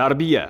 tarbiya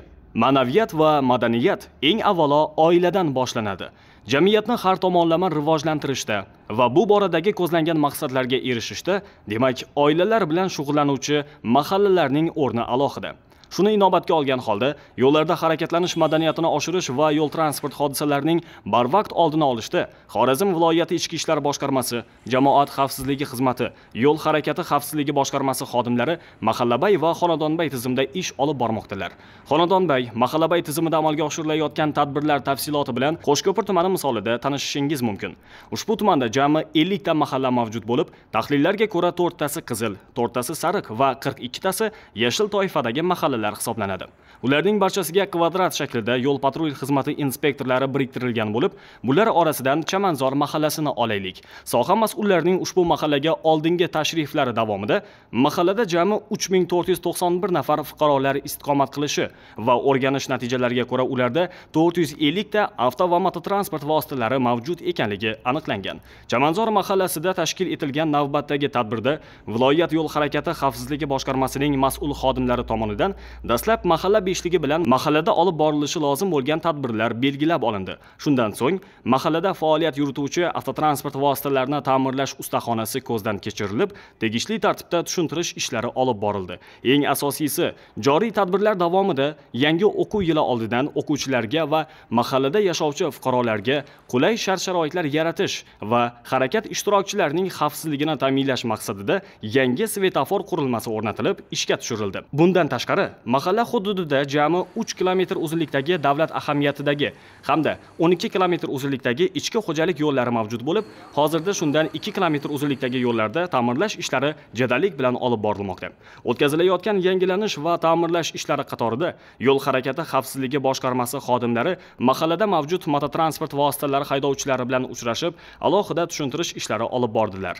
ma'naviyat va madaniyat eng avvalo oiladan boshlanadi jamiyatni har tomonlama rivojlantirishda va bu boradagi ko'zlangan maqsadlarga erishishda demak oilalar bilan shug'ullanuvchi mahallalarning o'rni alohida Shuni inobatga olgan holda yo'llarda harakatlanish madaniyatini oshirish va yo'l transport hodisalarining barvaqt oldini olishda Xorazm viloyati ichki ishlar boshqarmasi, jamoat xavfsizligi xizmati, yo'l harakati xavfsizligi boshqarmasi xodimlari mahallabay va xonadonbay tizimida ish olib bormoqdalar. Xonadonbay, mahallabay tizimida amalga oshirilayotgan tadbirlar tafsiloti bilan Qo'shko'pir tumani misolida tanishishingiz mumkin. Ushbu tumanda jami 50 ta mahalla mavjud bo'lib, tahlillarga ko'ra 4 tasi qizil, 4 tasi sariq va 42 tasi yashil toifadagi mahalla maskanlar hisoblanadi ularning barchasiga kvadrat shaklida yo'l patrul xizmati inspektorlari biriktirilgan bo'lib bular orasidan chamanzor mahallasini olaylik soha mas'ullarining ushbu mahallaga oldingi tashriflari davomida mahallada jami 3491 nafar fuqarolar istiqomat qilishi va o'rganish natijalariga ko'ra ularda 450 ta avto va mototransport vositalari mavjud ekanligi aniqlangan chamanzor mahallasida tashkil etilgan navbatdagi tadbirda viloyat yo'l harakati xavfsizligi boshqarmasining mas'ul xodimlari tomonidan Dastlab mahalla beshligi bilan mahallada olib borilishi lozim bo'lgan tadbirlar belgilab olindi. Shundan so'ng mahallada faoliyat yurituvchi avtotransport vositalarini ta'mirlash ustaxonasi ko'zdan kechirilib, tegishli tartibda tushuntirish ishlari olib borildi. Eng asosiysi, joriy tadbirlar davomida yangi o'quv yili oldidan o'quvchilarga va mahallada yashovchi fuqarolarga qulay shart-sharoitlar yaratish va harakat ishtirokchilarining xavfsizligini ta'minlash maqsadida yangi svetofor qurilmasi o'rnatilib, ishga tushirildi. Bundan tashqari, mahalla hududida jami 3 kilometr uzunlikdagi davlat ahamiyatidagi hamda 12 kilometr uzunlikdagi ichki xo'jalik yo'llari mavjud bo'lib, hozirda shundan 2 kilometr uzunlikdagi yo'llarda ta'mirlash ishlari jadallik bilan olib borilmoqda. O'tkazilayotgan yangilanish va ta'mirlash ishlari qatorida yo'l harakati xavfsizligi boshqarmasi xodimlari mahallada mavjud mototransport vositalari haydovchilari bilan uchrashib, alohida tushuntirish ishlari olib bordilar.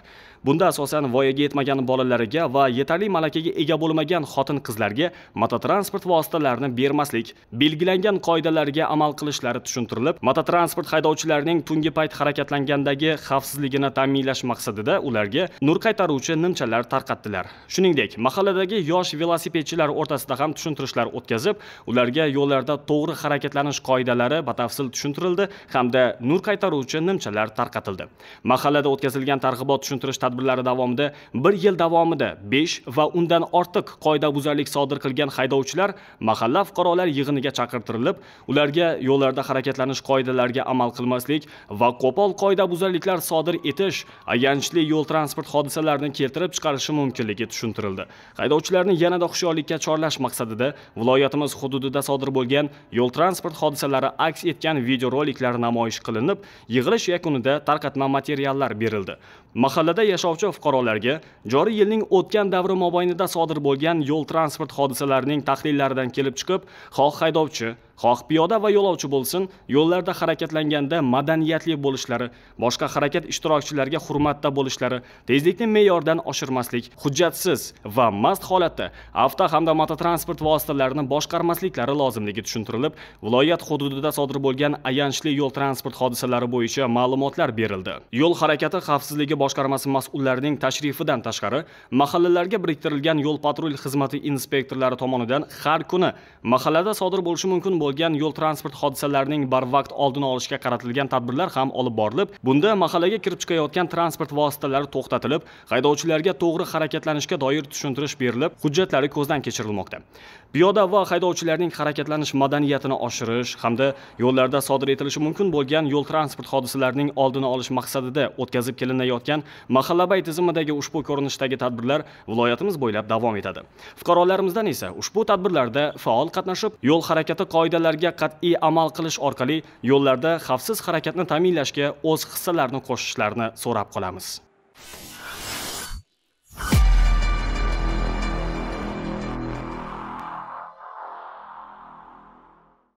Bunda asosan voyaga yetmagan bolalariga va yetarli malakaga ega bo'lmagan xotin-qizlarga mototransport vositalarini bermaslik, belgilangan qoidalarga amal qilishlari tushuntirilib, mototransport haydovchilarining tungi payt harakatlangandagi xavfsizligini ta'minlash maqsadida ularga nur qaytaruvchi nimchalar tarqatdilar. Shuningdek, mahalladagi yosh velosipedchilar o'rtasida ham tushuntirishlar o'tkazib, ularga yo'llarda to'g'ri harakatlanish qoidalari batafsil tushuntirildi hamda nur qaytaruvchi nimchalar tarqatildi. Mahallada o'tkazilgan targ'ibot tushuntirish tadbirlari davomida 1 yil davomida 5 va undan ortiq qoidabuzarlik sodir qilgan haydovchilar mahalla fuqarolar yig'iniga chaqirtirilib ularga yo'llarda harakatlanish qoidalariga amal qilmaslik va qo'pol qoidabuzarliklar sodir etish ayanchli yo'l transport hodisalarini keltirib chiqarishi mumkinligi tushuntirildi haydovchilarni yanada hushyorlikka chorlash maqsadida viloyatimiz hududida sodir bo'lgan yo'l transport hodisalari aks etgan videoroliklar namoyish qilinib yig'ilish yakunida tarqatma materiallar berildi mahallada yashovchi fuqarolarga joriy yilning o'tgan davri mobaynida sodir bo'lgan yo'l transport hodisalarining ularning tahlillaridan kelib chiqib xoh haydovchi xoh piyoda va yo'lovchi bo'lsin yo'llarda harakatlanganda madaniyatli bo'lishlari boshqa harakat ishtirokchilariga hurmatda bo'lishlari tezlikni me'yordan oshirmaslik hujjatsiz va mast holatda avto hamda mototransport vositalarini boshqarmasliklari lozimligi tushuntirilib viloyat hududida sodir bo'lgan ayanchli yo'l transport hodisalari bo'yicha ma'lumotlar berildi yo'l harakati xavfsizligi boshqarmasi mas'ullarining tashrifidan tashqari mahallalarga biriktirilgan yo'l patrul xizmati inspektorlari tomonidan har kuni mahallada sodir bo'lishi mumkin bo'lgan bo'lgan yo'l transport hodisalarining barvaqt oldini olishga qaratilgan tadbirlar ham olib borilib bunda mahallaga kirib chiqayotgan transport vositalari to'xtatilib haydovchilarga to'g'ri harakatlanishga doir tushuntirish berilib hujjatlari ko'zdan kechirilmoqda piyoda va haydovchilarning harakatlanish madaniyatini oshirish hamda yo'llarda sodir etilishi mumkin bo'lgan yo'l transport hodisalarining oldini olish maqsadida o'tkazib kelinayotgan mahallabay tizimidagi ushbu ko'rinishdagi tadbirlar viloyatimiz bo'ylab davom etadi fuqarolarimizdan esa ushbu tadbirlarda faol qatnashib yo'l harakati qoidalari qoidalarga qat'iy amal qilish orqali yo'llarda xavfsiz harakatni ta'minlashga o'z hissalarini qo'shishlarini so'rab qolamiz